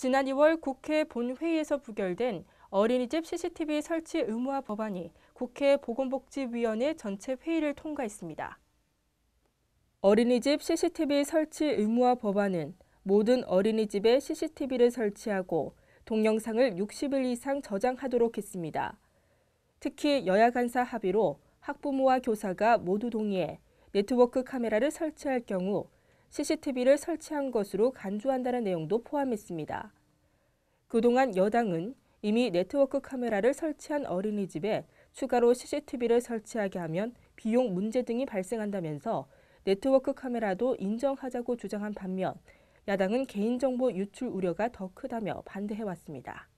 지난 2월 국회 본회의에서 부결된 어린이집 CCTV 설치 의무화 법안이 국회 보건복지위원회 전체 회의를 통과했습니다. 어린이집 CCTV 설치 의무화 법안은 모든 어린이집에 CCTV를 설치하고 동영상을 60일 이상 저장하도록 했습니다. 특히 여야 간사 합의로 학부모와 교사가 모두 동의해 네트워크 카메라를 설치할 경우 CCTV를 설치한 것으로 간주한다는 내용도 포함했습니다. 그동안 여당은 이미 네트워크 카메라를 설치한 어린이집에 추가로 CCTV를 설치하게 하면 비용 문제 등이 발생한다면서 네트워크 카메라도 인정하자고 주장한 반면 야당은 개인정보 유출 우려가 더 크다며 반대해왔습니다.